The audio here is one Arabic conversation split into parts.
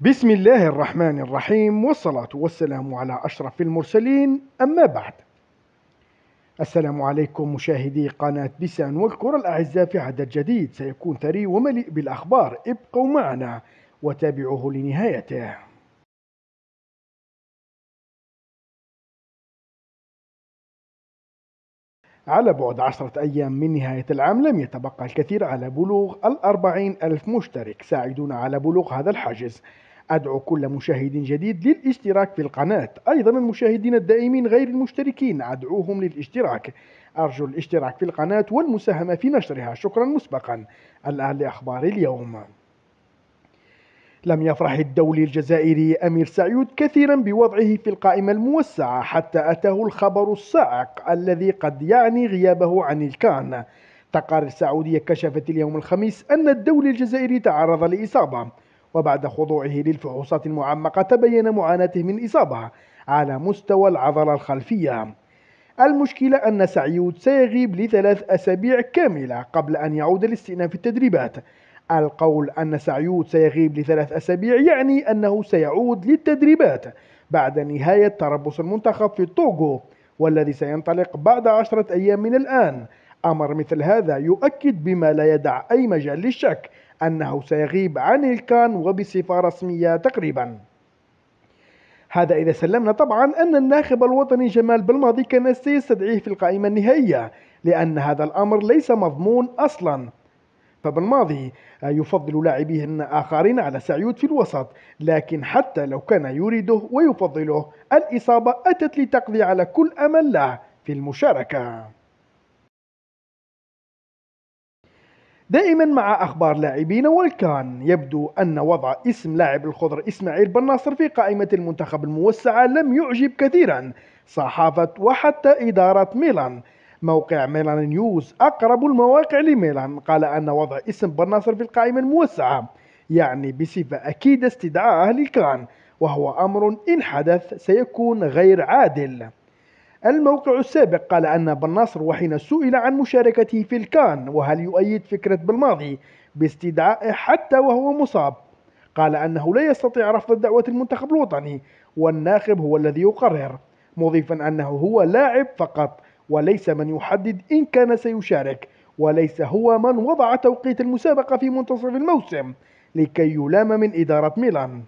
بسم الله الرحمن الرحيم والصلاة والسلام على أشرف المرسلين أما بعد السلام عليكم مشاهدي قناة بسان والكرة الأعزاء في عدد جديد سيكون ثري ومليء بالأخبار ابقوا معنا وتابعوه لنهايته على بعد عشرة أيام من نهاية العام لم يتبقى الكثير على بلوغ الأربعين ألف مشترك ساعدونا على بلوغ هذا الحاجز أدعو كل مشاهد جديد للاشتراك في القناة أيضا المشاهدين الدائمين غير المشتركين أدعوهم للاشتراك أرجو الاشتراك في القناة والمساهمة في نشرها شكرا مسبقا الآن لأخبار اليوم لم يفرح الدولي الجزائري أمير سعيود كثيرا بوضعه في القائمة الموسعة حتى أتاه الخبر الصاعق الذي قد يعني غيابه عن الكان تقارير سعودية كشفت اليوم الخميس أن الدولي الجزائري تعرض لإصابة وبعد خضوعه للفحوصات المعمقة تبين معاناته من إصابة على مستوى العضلة الخلفية المشكلة أن سعيود سيغيب لثلاث أسابيع كاملة قبل أن يعود لاستئناف التدريبات القول أن سعيود سيغيب لثلاث أسابيع يعني أنه سيعود للتدريبات بعد نهاية تربص المنتخب في الطوغو والذي سينطلق بعد عشرة أيام من الآن أمر مثل هذا يؤكد بما لا يدع أي مجال للشك أنه سيغيب عن الكان وبصفة رسمية تقريبا هذا إذا سلمنا طبعا أن الناخب الوطني جمال بالماضي كان سيستدعيه في القائمة النهائية لأن هذا الأمر ليس مضمون أصلا فبالماضي يفضل لاعبين آخرين على سعيود في الوسط لكن حتى لو كان يريده ويفضله الإصابة أتت لتقضي على كل أمل له في المشاركة دائما مع أخبار لاعبين والكان يبدو أن وضع اسم لاعب الخضر إسماعيل بن ناصر في قائمة المنتخب الموسعة لم يعجب كثيرا صحافة وحتى إدارة ميلان موقع ميلان نيوز أقرب المواقع لميلان قال أن وضع اسم بن ناصر في القائمة الموسعة يعني بصفة أكيد استدعاءه للكان وهو أمر إن حدث سيكون غير عادل الموقع السابق قال أن بن نصر وحين سئل عن مشاركته في الكان وهل يؤيد فكرة بالماضي باستدعائه حتى وهو مصاب قال أنه لا يستطيع رفض دعوة المنتخب الوطني والناخب هو الذي يقرر مضيفا أنه هو لاعب فقط وليس من يحدد إن كان سيشارك وليس هو من وضع توقيت المسابقة في منتصف الموسم لكي يلام من إدارة ميلان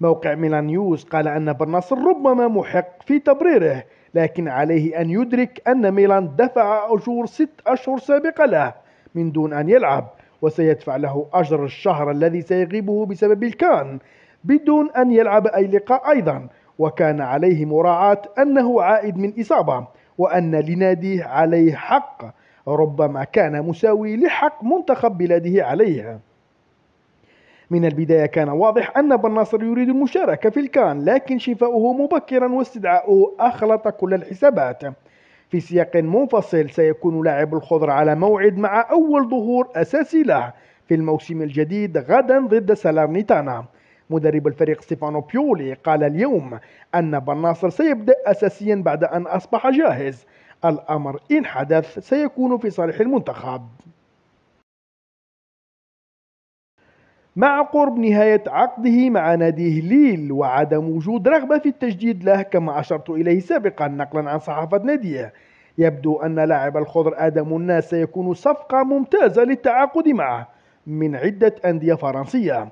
موقع ميلان نيوز قال أن برناصر ربما محق في تبريره لكن عليه أن يدرك أن ميلان دفع أجور ست أشهر سابقة له من دون أن يلعب وسيدفع له أجر الشهر الذي سيغيبه بسبب الكان بدون أن يلعب أي لقاء أيضا وكان عليه مراعاة أنه عائد من إصابة وأن لناديه عليه حق ربما كان مساوي لحق منتخب بلاده عليه من البداية كان واضح أن بن ناصر يريد المشاركة في الكان لكن شفاؤه مبكرا واستدعاؤه أخلط كل الحسابات في سياق منفصل سيكون لاعب الخضر على موعد مع أول ظهور أساسي له في الموسم الجديد غدا ضد سالارنيتانا مدرب الفريق ستيفانو بيولي قال اليوم أن بن ناصر سيبدأ أساسيا بعد أن أصبح جاهز الأمر إن حدث سيكون في صالح المنتخب مع قرب نهاية عقده مع ناديه ليل وعدم وجود رغبة في التجديد له كما أشرت إليه سابقا نقلا عن صحافة ناديه يبدو أن لاعب الخضر آدم الناس سيكون صفقة ممتازة للتعاقد معه من عدة أندية فرنسية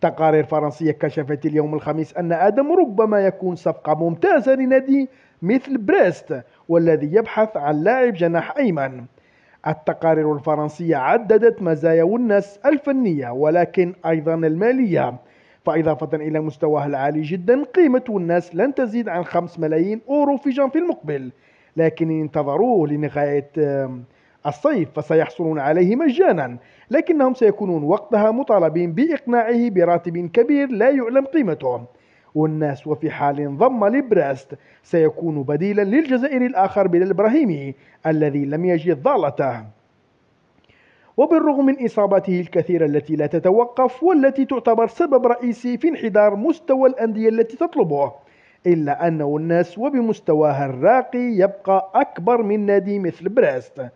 تقارير فرنسية كشفت اليوم الخميس أن آدم ربما يكون صفقة ممتازة لنادي مثل بريست والذي يبحث عن لاعب جناح أيمن التقارير الفرنسية عددت مزايا والناس الفنية ولكن أيضا المالية فإضافة إلى مستواها العالي جدا قيمة والناس لن تزيد عن 5 ملايين أورو في جانفي المقبل لكن انتظروه لنهاية الصيف فسيحصلون عليه مجانا لكنهم سيكونون وقتها مطالبين بإقناعه براتب كبير لا يعلم قيمته والناس وفي حال انضم لبراست سيكون بديلا للجزائري الآخر بالإبراهيمي الذي لم يجد ضالته وبالرغم من إصاباته الكثيرة التي لا تتوقف والتي تعتبر سبب رئيسي في انحدار مستوى الأندية التي تطلبه إلا أنه الناس وبمستواه الراقي يبقى أكبر من نادي مثل بريست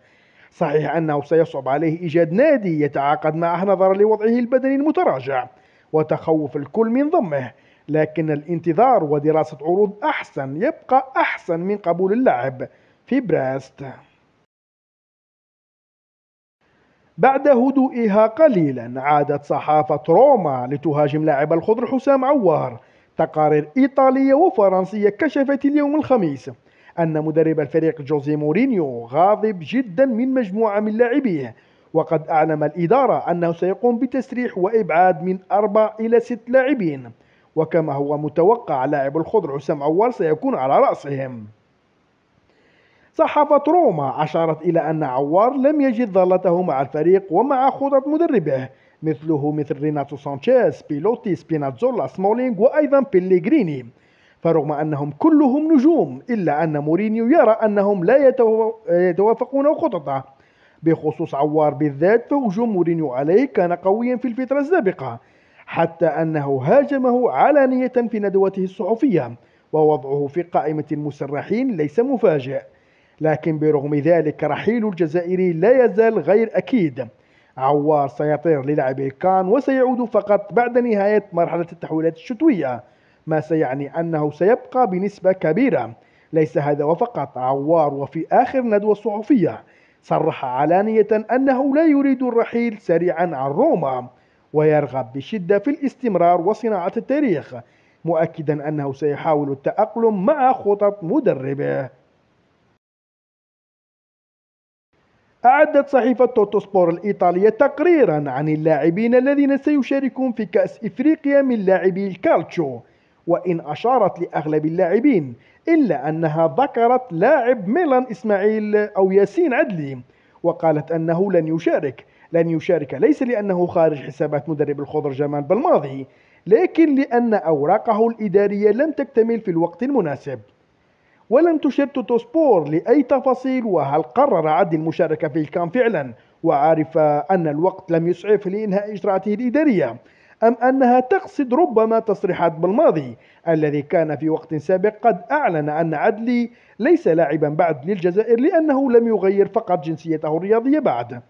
صحيح أنه سيصعب عليه إيجاد نادي يتعاقد معه نظرا لوضعه البدني المتراجع وتخوف الكل من ضمه لكن الانتظار ودراسة عروض أحسن يبقى أحسن من قبول اللعب في براست بعد هدوئها قليلا عادت صحافة روما لتهاجم لاعب الخضر حسام عوار تقارير إيطالية وفرنسية كشفت اليوم الخميس أن مدرب الفريق جوزي مورينيو غاضب جدا من مجموعة من لاعبيه وقد أعلم الإدارة أنه سيقوم بتسريح وإبعاد من أربع إلى ست لاعبين وكما هو متوقع لاعب الخضر حسام عوار سيكون على رأسهم صحافة روما أشارت إلى أن عوار لم يجد ظلته مع الفريق ومع خطط مدربه مثله مثل ريناتو سانشيز بيلوتي سبيناتزولا سمولينغ وأيضا بيليغريني فرغم أنهم كلهم نجوم إلا أن مورينيو يرى أنهم لا يتوافقون خططه بخصوص عوار بالذات فهجوم مورينيو عليه كان قويا في الفترة السابقة حتى أنه هاجمه علانية في ندوته الصحفية ووضعه في قائمة المسرحين ليس مفاجئ لكن برغم ذلك رحيل الجزائري لا يزال غير أكيد عوار سيطير للعب كان وسيعود فقط بعد نهاية مرحلة التحويلات الشتوية ما سيعني أنه سيبقى بنسبة كبيرة ليس هذا وفقط عوار وفي آخر ندوة صحفية صرح علانية أنه لا يريد الرحيل سريعا عن روما ويرغب بشدة في الاستمرار وصناعة التاريخ مؤكدا أنه سيحاول التأقلم مع خطط مدربه أعدت صحيفة توتوسبور الإيطالية تقريرا عن اللاعبين الذين سيشاركون في كأس إفريقيا من لاعبي الكالتشو وإن أشارت لأغلب اللاعبين إلا أنها ذكرت لاعب ميلان إسماعيل أو ياسين عدلي وقالت أنه لن يشارك لن يشارك ليس لأنه خارج حسابات مدرب الخضر جمال بالماضي لكن لأن أوراقه الإدارية لم تكتمل في الوقت المناسب ولم تشر توتوسبور لأي تفاصيل وهل قرر عد المشاركة في الكام فعلا وعارف أن الوقت لم يسعف لإنهاء إجراءاته الإدارية أم أنها تقصد ربما تصريحات بالماضي الذي كان في وقت سابق قد أعلن أن عدلي ليس لاعبا بعد للجزائر لأنه لم يغير فقط جنسيته الرياضية بعد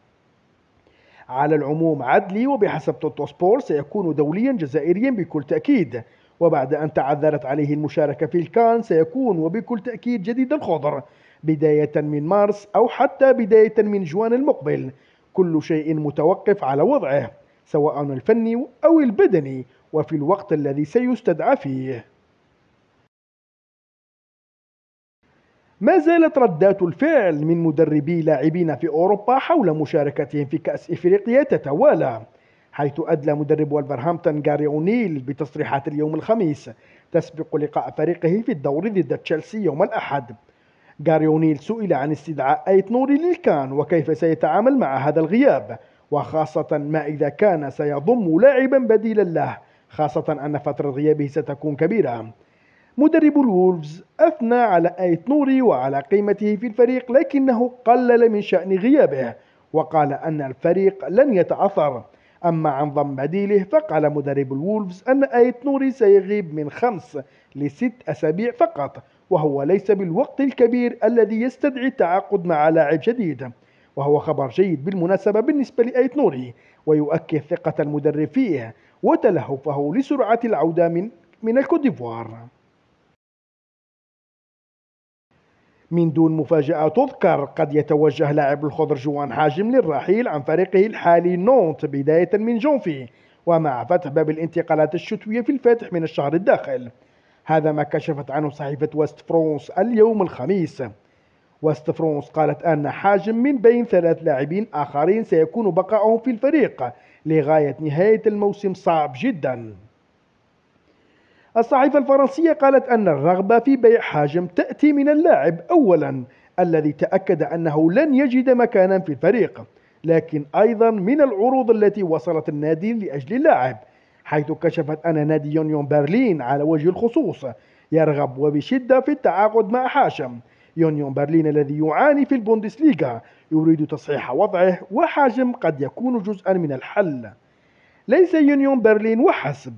على العموم عدلي وبحسب توتو سبور سيكون دوليا جزائريا بكل تأكيد وبعد أن تعذرت عليه المشاركة في الكان سيكون وبكل تأكيد جديد الخضر بداية من مارس أو حتى بداية من جوان المقبل كل شيء متوقف على وضعه سواء الفني أو البدني وفي الوقت الذي سيستدعى فيه ما زالت ردات الفعل من مدربي لاعبين في أوروبا حول مشاركتهم في كأس إفريقيا تتوالى حيث أدلى مدرب ولفرهامبتون جاري أونيل بتصريحات اليوم الخميس تسبق لقاء فريقه في الدور ضد تشيلسي يوم الأحد جاري أونيل سئل عن استدعاء أيت نوري للكان وكيف سيتعامل مع هذا الغياب وخاصة ما إذا كان سيضم لاعبا بديلا له خاصة أن فترة غيابه ستكون كبيرة مدرب الولفز أثنى على آيت نوري وعلى قيمته في الفريق لكنه قلل من شأن غيابه وقال أن الفريق لن يتعثر أما عن ضم بديله فقال مدرب الولفز أن آيت نوري سيغيب من خمس لست أسابيع فقط وهو ليس بالوقت الكبير الذي يستدعي التعاقد مع لاعب جديد وهو خبر جيد بالمناسبة بالنسبة لآيت نوري ويؤكد ثقة المدرب فيه وتلهفه لسرعة العودة من من الكوت ديفوار من دون مفاجأة تذكر قد يتوجه لاعب الخضر جوان حاجم للرحيل عن فريقه الحالي نونت بداية من جونفي ومع فتح باب الانتقالات الشتوية في الفاتح من الشهر الداخل هذا ما كشفت عنه صحيفة وست فرونس اليوم الخميس وست فرونس قالت أن حاجم من بين ثلاث لاعبين آخرين سيكون بقاؤهم في الفريق لغاية نهاية الموسم صعب جداً الصحيفة الفرنسية قالت أن الرغبة في بيع حاجم تأتي من اللاعب أولا الذي تأكد أنه لن يجد مكانا في الفريق لكن أيضا من العروض التي وصلت النادي لأجل اللاعب حيث كشفت أن نادي يونيون برلين على وجه الخصوص يرغب وبشدة في التعاقد مع حاشم يونيون برلين الذي يعاني في البوندسليغا يريد تصحيح وضعه وحاجم قد يكون جزءا من الحل ليس يونيون برلين وحسب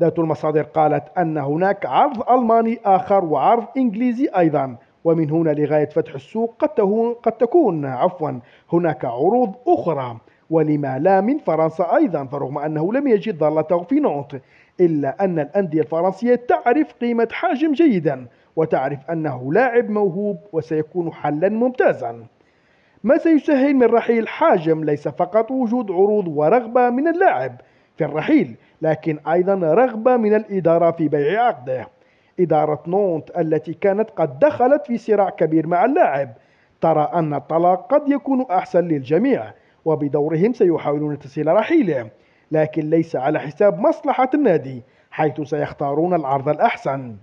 ذات المصادر قالت أن هناك عرض ألماني آخر وعرض إنجليزي أيضا ومن هنا لغاية فتح السوق قد, قد تكون عفوا هناك عروض أخرى ولما لا من فرنسا أيضا فرغم أنه لم يجد ظلته في نونت إلا أن الأندية الفرنسية تعرف قيمة حاجم جيدا وتعرف أنه لاعب موهوب وسيكون حلا ممتازا ما سيسهل من رحيل حاجم ليس فقط وجود عروض ورغبة من اللاعب في الرحيل لكن أيضا رغبة من الإدارة في بيع عقده إدارة نونت التي كانت قد دخلت في صراع كبير مع اللاعب ترى أن الطلاق قد يكون أحسن للجميع وبدورهم سيحاولون تسهيل رحيله لكن ليس على حساب مصلحة النادي حيث سيختارون العرض الأحسن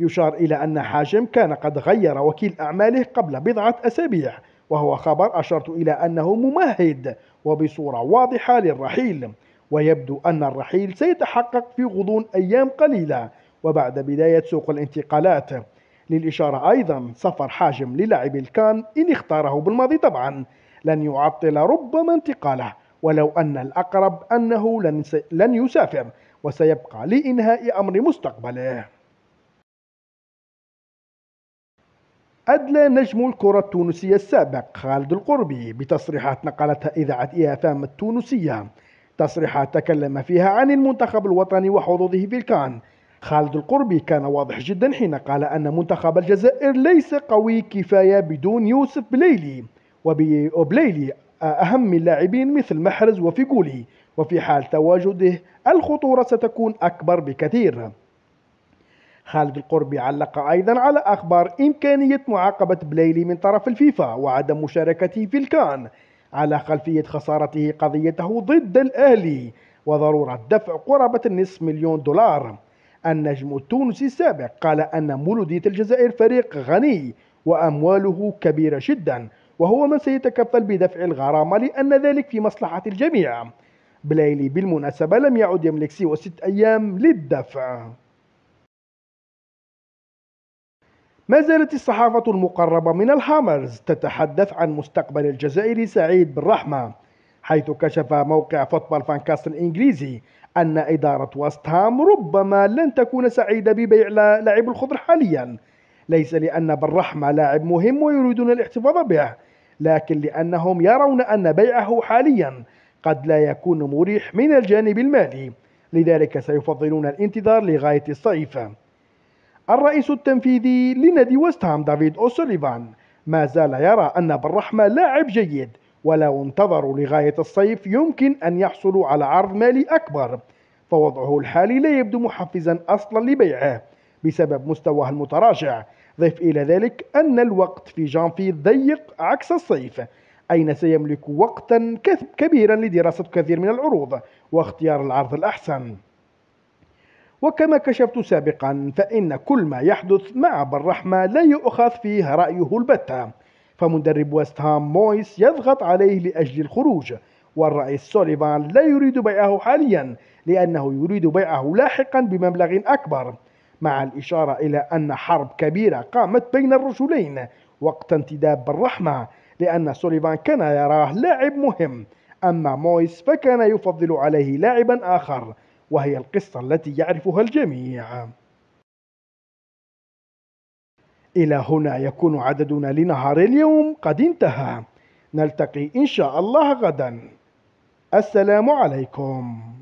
يشار إلى أن حاجم كان قد غير وكيل أعماله قبل بضعة أسابيع وهو خبر أشرت إلى أنه ممهد وبصورة واضحة للرحيل ويبدو أن الرحيل سيتحقق في غضون أيام قليلة وبعد بداية سوق الانتقالات للإشارة أيضا سفر حاجم للاعب الكان إن اختاره بالماضي طبعا لن يعطل ربما انتقاله ولو أن الأقرب أنه لن, لن يسافر وسيبقى لإنهاء أمر مستقبله أدلى نجم الكرة التونسية السابق خالد القربي بتصريحات نقلتها إذاعة إيافام التونسية تصريحات تكلم فيها عن المنتخب الوطني وحظوظه في الكان خالد القربي كان واضح جدا حين قال أن منتخب الجزائر ليس قوي كفاية بدون يوسف بليلي وبليلي أهم اللاعبين مثل محرز وفيقولي وفي حال تواجده الخطورة ستكون أكبر بكثير خالد القربي علق أيضا على أخبار إمكانية معاقبة بليلي من طرف الفيفا وعدم مشاركته في الكان على خلفية خسارته قضيته ضد الأهلي وضرورة دفع قرابة النصف مليون دولار النجم التونسي السابق قال أن مولودية الجزائر فريق غني وأمواله كبيرة جدا وهو من سيتكفل بدفع الغرامة لأن ذلك في مصلحة الجميع بلايلي بالمناسبة لم يعد يملك سوى ست أيام للدفع ما زالت الصحافة المقربة من الهامرز تتحدث عن مستقبل الجزائري سعيد بالرحمة حيث كشف موقع فوتبال فانكاست الإنجليزي أن إدارة وست هام ربما لن تكون سعيدة ببيع لاعب الخضر حاليا ليس لأن بالرحمة لاعب مهم ويريدون الاحتفاظ به لكن لأنهم يرون أن بيعه حاليا قد لا يكون مريح من الجانب المالي لذلك سيفضلون الانتظار لغاية الصيف الرئيس التنفيذي لنادي وست هام دافيد أوسوليفان ما زال يرى أن بالرحمة لاعب جيد ولو انتظروا لغاية الصيف يمكن أن يحصلوا على عرض مالي أكبر فوضعه الحالي لا يبدو محفزا أصلا لبيعه بسبب مستواه المتراجع ضف إلى ذلك أن الوقت في جانفي ضيق عكس الصيف أين سيملك وقتا كبيرا لدراسة كثير من العروض واختيار العرض الأحسن وكما كشفت سابقا فإن كل ما يحدث مع بالرحمة لا يؤخذ فيه رأيه البتة فمدرب ويست هام مويس يضغط عليه لأجل الخروج والرئيس سوليفان لا يريد بيعه حاليا لأنه يريد بيعه لاحقا بمبلغ أكبر مع الإشارة إلى أن حرب كبيرة قامت بين الرجلين وقت انتداب بالرحمة لأن سوليفان كان يراه لاعب مهم أما مويس فكان يفضل عليه لاعبا آخر وهي القصة التي يعرفها الجميع إلى هنا يكون عددنا لنهار اليوم قد انتهى نلتقي إن شاء الله غدا السلام عليكم